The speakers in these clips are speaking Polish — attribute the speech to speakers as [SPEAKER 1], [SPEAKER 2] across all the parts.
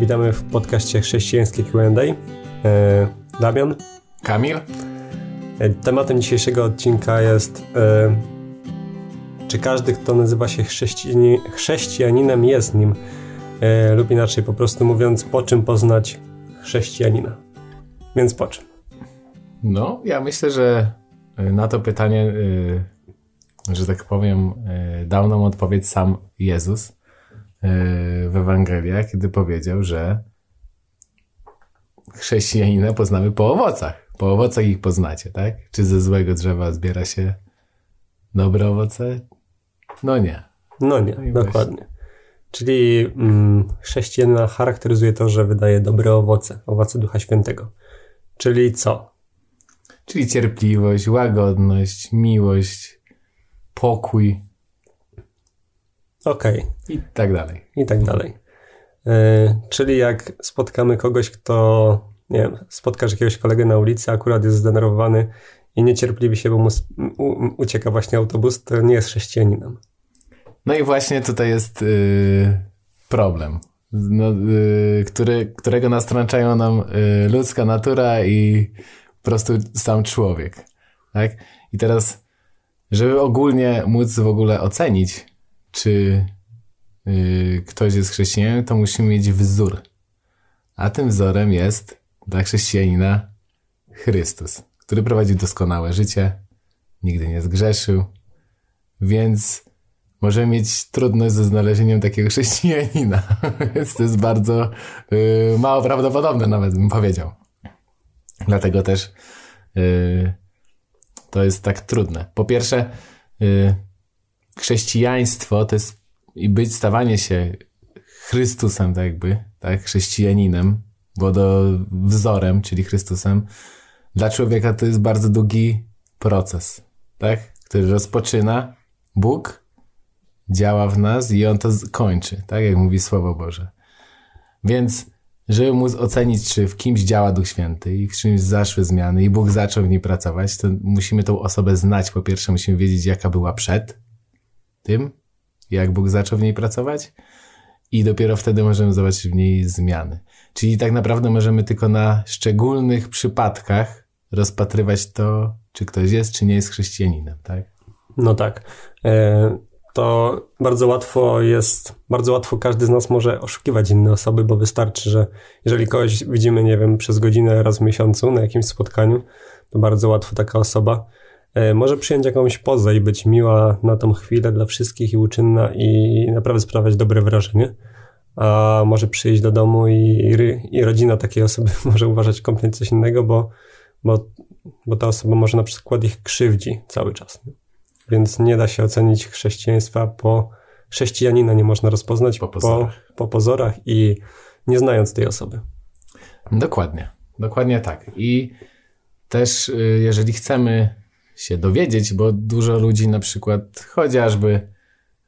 [SPEAKER 1] Witamy w podcaście Chrześcijańskie Q&A. E, Damian. Kamil. E, tematem dzisiejszego odcinka jest e, czy każdy, kto nazywa się chrześcijani, chrześcijaninem jest nim lub inaczej po prostu mówiąc, po czym poznać chrześcijanina.
[SPEAKER 2] Więc po czym? No, ja myślę, że na to pytanie, że tak powiem, dał nam odpowiedź sam Jezus E, w Ewangeliach, kiedy powiedział, że chrześcijanina poznamy po owocach. Po owocach ich poznacie, tak? Czy ze złego drzewa zbiera się dobre owoce? No nie.
[SPEAKER 1] No nie, no dokładnie. Właśnie. Czyli mm, chrześcijanina charakteryzuje to, że wydaje dobre owoce, owoce Ducha
[SPEAKER 2] Świętego. Czyli co? Czyli cierpliwość, łagodność, miłość, pokój,
[SPEAKER 1] Okej. Okay. I tak dalej. I tak dalej. Yy, czyli jak spotkamy kogoś, kto, nie wiem, spotkasz jakiegoś kolegę na ulicy, akurat jest zdenerwowany i niecierpliwi się, bo mu
[SPEAKER 2] ucieka właśnie autobus, to nie jest chrześcijaninem. No i właśnie tutaj jest yy, problem, no, yy, który, którego nastręczają nam yy, ludzka natura i po prostu sam człowiek. Tak? I teraz, żeby ogólnie móc w ogóle ocenić czy yy, ktoś jest chrześcijanem, to musimy mieć wzór. A tym wzorem jest dla chrześcijanina Chrystus, który prowadził doskonałe życie, nigdy nie zgrzeszył, więc możemy mieć trudność ze znalezieniem takiego chrześcijanina. Więc to jest bardzo yy, mało prawdopodobne, nawet bym powiedział. Dlatego też yy, to jest tak trudne. Po pierwsze, yy, chrześcijaństwo to jest i być, stawanie się Chrystusem, tak jakby, tak, chrześcijaninem, do wzorem, czyli Chrystusem, dla człowieka to jest bardzo długi proces, tak? Który rozpoczyna Bóg, działa w nas i on to kończy, tak jak mówi Słowo Boże. Więc, żeby móc ocenić, czy w kimś działa Duch Święty i w czymś zaszły zmiany i Bóg zaczął w niej pracować, to musimy tą osobę znać. Po pierwsze, musimy wiedzieć, jaka była przed, tym, jak Bóg zaczął w niej pracować i dopiero wtedy możemy zobaczyć w niej zmiany. Czyli tak naprawdę możemy tylko na szczególnych przypadkach rozpatrywać to, czy ktoś jest, czy nie jest chrześcijaninem, tak?
[SPEAKER 1] No tak. E, to bardzo łatwo jest, bardzo łatwo każdy z nas może oszukiwać inne osoby, bo wystarczy, że jeżeli kogoś widzimy, nie wiem, przez godzinę raz w miesiącu na jakimś spotkaniu, to bardzo łatwo taka osoba E, może przyjąć jakąś pozę i być miła na tą chwilę dla wszystkich i uczynna i naprawdę sprawiać dobre wrażenie. A może przyjść do domu i, i rodzina takiej osoby może uważać kompletnie coś innego, bo, bo, bo ta osoba może na przykład ich krzywdzi cały czas. Więc nie da się ocenić chrześcijaństwa po chrześcijanina, nie można rozpoznać
[SPEAKER 2] po pozorach, po, po pozorach i nie znając tej osoby. Dokładnie, dokładnie tak. I też y, jeżeli chcemy się dowiedzieć, bo dużo ludzi na przykład chociażby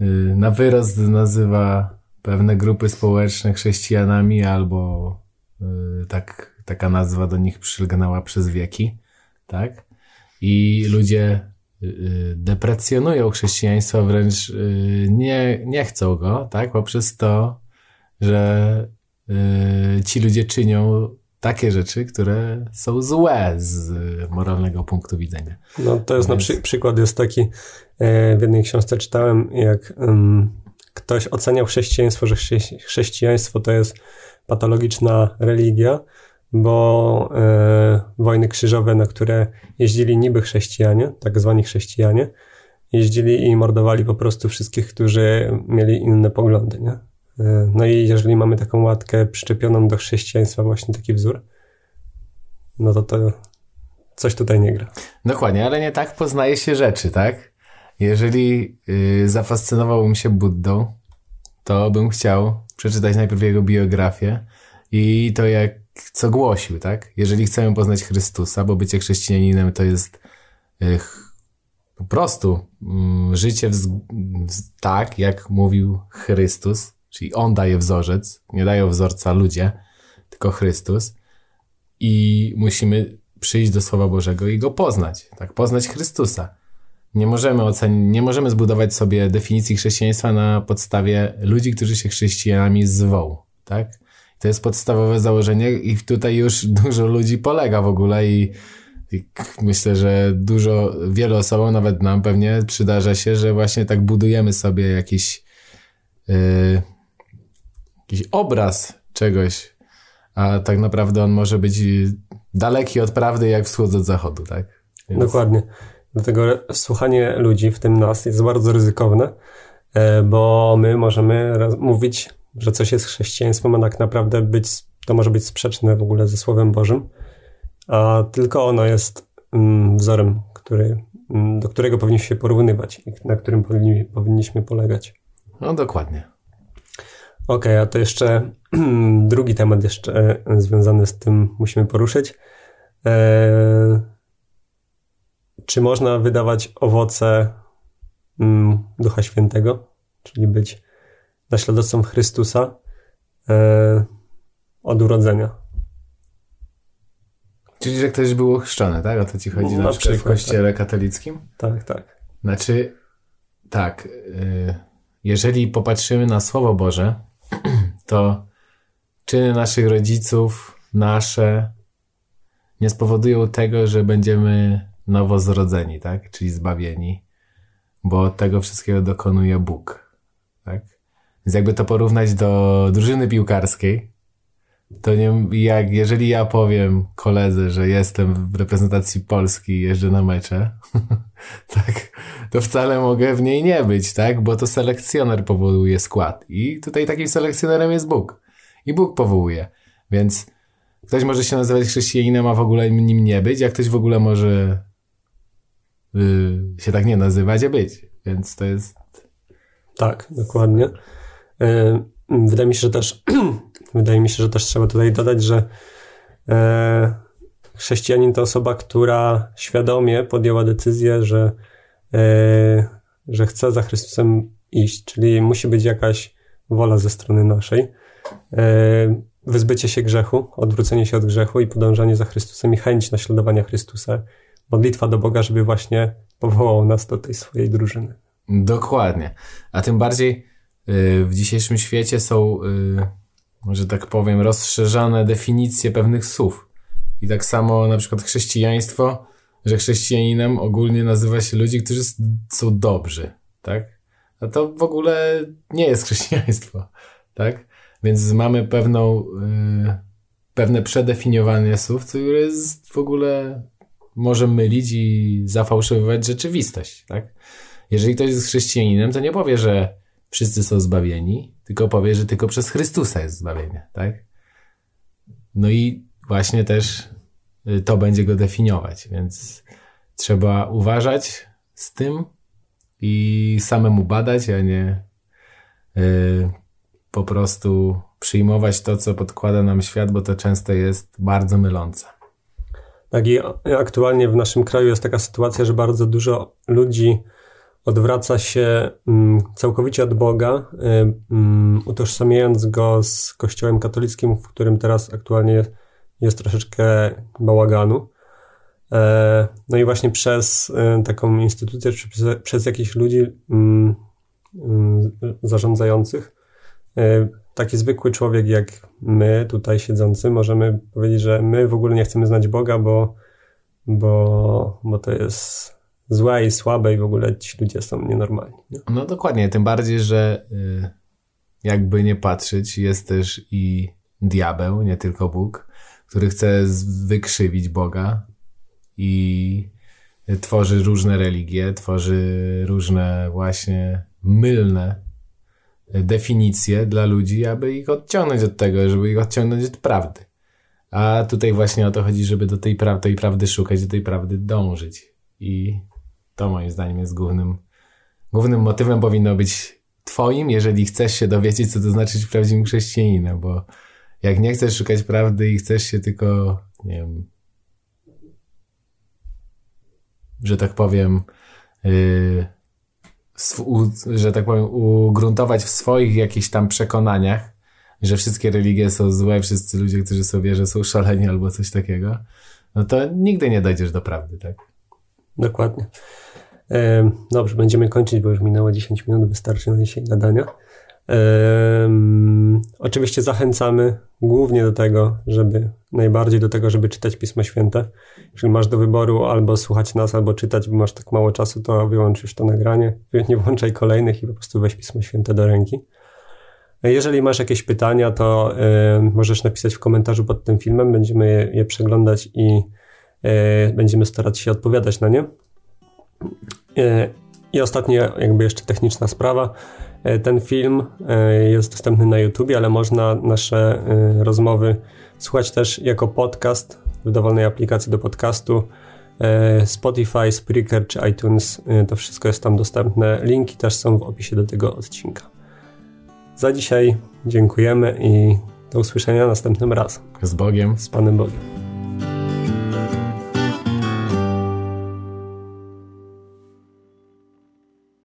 [SPEAKER 2] y, na wyrost nazywa pewne grupy społeczne chrześcijanami albo y, tak, taka nazwa do nich przylgnęła przez wieki, tak? I ludzie y, deprecjonują chrześcijaństwo, wręcz nie, nie chcą go, tak? Poprzez to, że ci ludzie czynią takie rzeczy, które są złe z moralnego punktu widzenia. No to jest Więc... na
[SPEAKER 1] przy, przykład, jest taki, e, w jednej książce czytałem, jak um, ktoś oceniał chrześcijaństwo, że chrześcijaństwo to jest patologiczna religia, bo e, wojny krzyżowe, na które jeździli niby chrześcijanie, tak zwani chrześcijanie, jeździli i mordowali po prostu wszystkich, którzy mieli inne poglądy, nie? E, no i jeżeli mamy taką łatkę przyczepioną do chrześcijaństwa, właśnie taki wzór, no to to
[SPEAKER 2] coś tutaj nie gra. Dokładnie, ale nie tak poznaje się rzeczy, tak? Jeżeli yy, zafascynowałbym się Buddą, to bym chciał przeczytać najpierw jego biografię i to, jak co głosił, tak? Jeżeli chcemy poznać Chrystusa, bo bycie chrześcijaninem to jest y, po prostu mm, życie w, w, tak, jak mówił Chrystus, Czyli on daje wzorzec, nie dają wzorca ludzie, tylko Chrystus. I musimy przyjść do Słowa Bożego i go poznać, tak? Poznać Chrystusa. Nie możemy ocenić, nie możemy zbudować sobie definicji chrześcijaństwa na podstawie ludzi, którzy się chrześcijanami zwą, tak? To jest podstawowe założenie i tutaj już dużo ludzi polega w ogóle i, i myślę, że dużo, wielu osobom, nawet nam pewnie przydarza się, że właśnie tak budujemy sobie jakiś yy, jakiś obraz czegoś, a tak naprawdę on może być daleki od prawdy, jak wschód od zachodu, tak? Więc... Dokładnie. Dlatego
[SPEAKER 1] słuchanie ludzi, w tym nas, jest bardzo ryzykowne, e, bo my możemy mówić, że coś jest chrześcijaństwem, a tak naprawdę być, to może być sprzeczne w ogóle ze Słowem Bożym, a tylko ono jest mm, wzorem, który, mm, do którego powinniśmy się porównywać i na którym powinni, powinniśmy polegać.
[SPEAKER 2] No dokładnie. Okej, okay, a to jeszcze
[SPEAKER 1] drugi temat jeszcze e, związany z tym musimy poruszyć. Eee, czy można wydawać owoce mm, Ducha Świętego, czyli być naśladowcą Chrystusa eee, od urodzenia?
[SPEAKER 2] Czyli, że ktoś był ochrzczony, tak? O to ci chodzi na, na przykład, w kościele tak. katolickim? Tak, tak. Znaczy, tak, e, jeżeli popatrzymy na Słowo Boże, to czyny naszych rodziców, nasze, nie spowodują tego, że będziemy nowo zrodzeni, tak? Czyli zbawieni, bo tego wszystkiego dokonuje Bóg, tak? Więc jakby to porównać do drużyny piłkarskiej, to nie, jak, jeżeli ja powiem koledze, że jestem w reprezentacji Polski i jeżdżę na mecze, tak, to wcale mogę w niej nie być, tak, bo to selekcjoner powołuje skład. I tutaj takim selekcjonerem jest Bóg. I Bóg powołuje. Więc ktoś może się nazywać chrześcijaninem, a w ogóle nim nie być, a ktoś w ogóle może yy, się tak nie nazywać, a być. Więc to jest. Tak, dokładnie.
[SPEAKER 1] Yy wydaje mi się, że też wydaje mi się, że też trzeba tutaj dodać, że e, chrześcijanin to osoba, która świadomie podjęła decyzję, że, e, że chce za Chrystusem iść, czyli musi być jakaś wola ze strony naszej. E, wyzbycie się grzechu, odwrócenie się od grzechu i podążanie za Chrystusem i chęć naśladowania Chrystusa. Modlitwa do Boga, żeby właśnie powołał
[SPEAKER 2] nas do tej swojej drużyny. Dokładnie. A tym bardziej Y, w dzisiejszym świecie są, y, że tak powiem, rozszerzane definicje pewnych słów. I tak samo na przykład chrześcijaństwo, że chrześcijaninem ogólnie nazywa się ludzi, którzy są dobrzy, tak? A to w ogóle nie jest chrześcijaństwo, tak? Więc mamy pewną, y, pewne przedefiniowanie słów, które jest w ogóle może mylić i zafałszowywać rzeczywistość, tak? Jeżeli ktoś jest chrześcijaninem, to nie powie, że wszyscy są zbawieni, tylko powie, że tylko przez Chrystusa jest zbawienie, tak? No i właśnie też y, to będzie go definiować, więc trzeba uważać z tym i samemu badać, a nie yy, po prostu przyjmować to, co podkłada nam świat, bo to często jest bardzo mylące.
[SPEAKER 1] Tak i aktualnie w naszym kraju jest taka sytuacja, że bardzo dużo ludzi odwraca się mm, całkowicie od Boga, y, mm, utożsamiając go z Kościołem katolickim, w którym teraz aktualnie jest troszeczkę bałaganu. E, no i właśnie przez y, taką instytucję, czy przez, jakichś ludzi mm, zarządzających, y, taki zwykły człowiek jak my, tutaj siedzący, możemy powiedzieć, że my w ogóle nie chcemy znać Boga, bo, bo, bo to jest zła i słabe i w ogóle ci ludzie są nienormalni.
[SPEAKER 2] Nie? No dokładnie, tym bardziej, że y, jakby nie patrzeć, jest też i diabeł, nie tylko Bóg, który chce wykrzywić Boga i tworzy różne religie, tworzy różne właśnie mylne y, definicje dla ludzi, aby ich odciągnąć od tego, żeby ich odciągnąć od prawdy. A tutaj właśnie o to chodzi, żeby do tej, pra- tej prawdy szukać, do tej prawdy dążyć. I to moim zdaniem jest głównym, głównym motywem powinno być twoim, jeżeli chcesz się dowiedzieć, co to znaczy być prawdziwym chrześcijaninem, bo jak nie chcesz szukać prawdy i chcesz się tylko, nie wiem, że tak powiem, yy, u, że tak powiem, ugruntować w swoich jakichś tam przekonaniach, że wszystkie religie są złe, wszyscy ludzie, którzy sobie, wierzą, są szaleni albo coś takiego, no to nigdy nie dojdziesz do prawdy, tak? Dokładnie.
[SPEAKER 1] Dobrze, będziemy kończyć, bo już minęło 10 minut, wystarczy na dzisiaj gadania. oczywiście zachęcamy głównie do tego, żeby najbardziej do tego, żeby czytać Pismo Święte. Jeżeli masz do wyboru albo słuchać nas, albo czytać, bo masz tak mało czasu, to wyłączysz to nagranie, nie włączaj kolejnych i po prostu weź Pismo Święte do ręki. Jeżeli masz jakieś pytania, to możesz napisać w komentarzu pod tym filmem, będziemy je przeglądać i E, będziemy starać się odpowiadać na nie. E, I ostatnia, jakby jeszcze techniczna sprawa. E, ten film jest dostępny na YouTube, ale można nasze rozmowy słuchać też jako podcast w dowolnej aplikacji do podcastu. Spotify, Spreaker czy iTunes, to wszystko jest tam dostępne. Linki też są w opisie do tego odcinka. Za dzisiaj dziękujemy i do usłyszenia następnym razem.
[SPEAKER 2] Z Bogiem. Z Panem Bogiem.